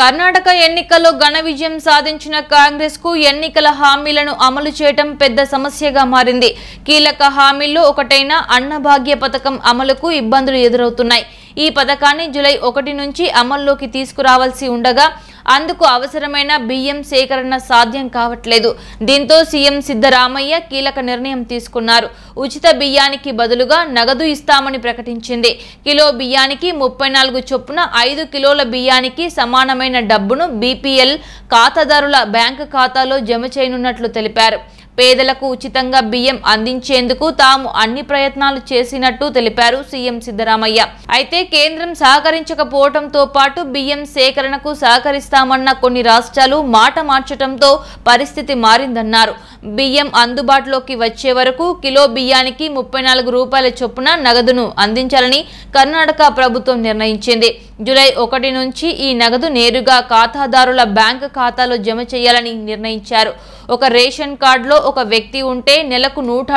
కర్ణాటక ఎన్నికల్లో ఘన విజయం సాధించిన కాంగ్రెస్ కు ఎన్నికల హామీలను అమలు చేయడం పెద్ద సమస్యగా మారింది కీలక హామీల్లో ఒకటైన అన్నభాగ్య పథకం అమలుకు ఇబ్బందులు ఎదురవుతున్నాయి ఈ పథకాన్ని జులై ఒకటి నుంచి అమల్లోకి తీసుకురావాల్సి ఉండగా అందుకు అవసరమైన బియ్యం సేకరణ సాధ్యం కావట్లేదు దీంతో సీఎం సిద్ధరామయ్య కీలక నిర్ణయం తీసుకున్నారు ఉచిత బియ్యానికి బదులుగా నగదు ఇస్తామని ప్రకటించింది కిలో బియ్యానికి ముప్పై నాలుగు చొప్పున ఐదు కిలోల బియ్యానికి సమానమైన డబ్బును బీపీఎల్ ఖాతాదారుల బ్యాంకు ఖాతాలో జమ చేయనున్నట్లు తెలిపారు పేదలకు ఉచితంగా బియ్యం అందించేందుకు తాము అన్ని ప్రయత్నాలు చేసినట్టు తెలిపారు సీఎం సిద్ధరామయ్య అయితే కేంద్రం సహకరించకపోవడంతో పాటు బియ్యం సేకరణకు సహకరిస్తామన్న కొన్ని రాష్ట్రాలు మాట మార్చడంతో పరిస్థితి మారిందన్నారు బియ్యం అందుబాటులోకి వచ్చే వరకు కిలో బియ్యానికి ముప్పై నాలుగు రూపాయల చొప్పున నగదును అందించాలని కర్ణాటక ప్రభుత్వం నిర్ణయించింది జూలై ఒకటి నుంచి ఈ నగదు నేరుగా ఖాతాదారుల బ్యాంక్ ఖాతాలో జమ చేయాలని నిర్ణయించారు ఒక రేషన్ కార్డులో ఒక వ్యక్తి ఉంటే నెలకు నూట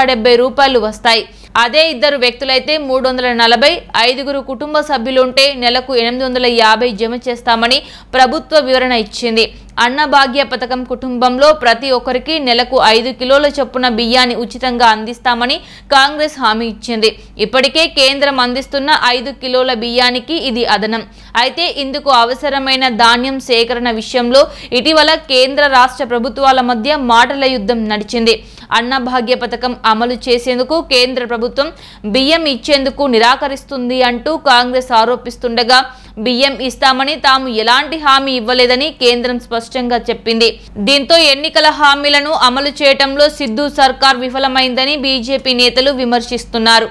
రూపాయలు వస్తాయి అదే ఇద్దరు వ్యక్తులైతే మూడు వందల నలభై ఐదుగురు కుటుంబ సభ్యులుంటే నెలకు ఎనిమిది వందల యాభై జమ చేస్తామని ప్రభుత్వ వివరణ ఇచ్చింది అన్నభాగ్య పథకం కుటుంబంలో ప్రతి ఒక్కరికి నెలకు ఐదు కిలోల చొప్పున బియ్యాన్ని ఉచితంగా అందిస్తామని కాంగ్రెస్ హామీ ఇచ్చింది ఇప్పటికే కేంద్రం అందిస్తున్న ఐదు కిలోల బియ్యానికి ఇది అదనం అయితే ఇందుకు అవసరమైన ధాన్యం సేకరణ విషయంలో ఇటీవల కేంద్ర రాష్ట్ర ప్రభుత్వాల మధ్య మాటల యుద్ధం నడిచింది అన్నభాగ్య పథకం అమలు చేసేందుకు కేంద్ర ప్రభుత్వం బియ్యం ఇచ్చేందుకు నిరాకరిస్తుంది అంటూ కాంగ్రెస్ ఆరోపిస్తుండగా బియ్యం ఇస్తామని తాము ఎలాంటి హామీ ఇవ్వలేదని కేంద్రం స్పష్టంగా చెప్పింది దీంతో ఎన్నికల హామీలను అమలు చేయడంలో సిద్ధు సర్కార్ విఫలమైందని బీజేపీ నేతలు విమర్శిస్తున్నారు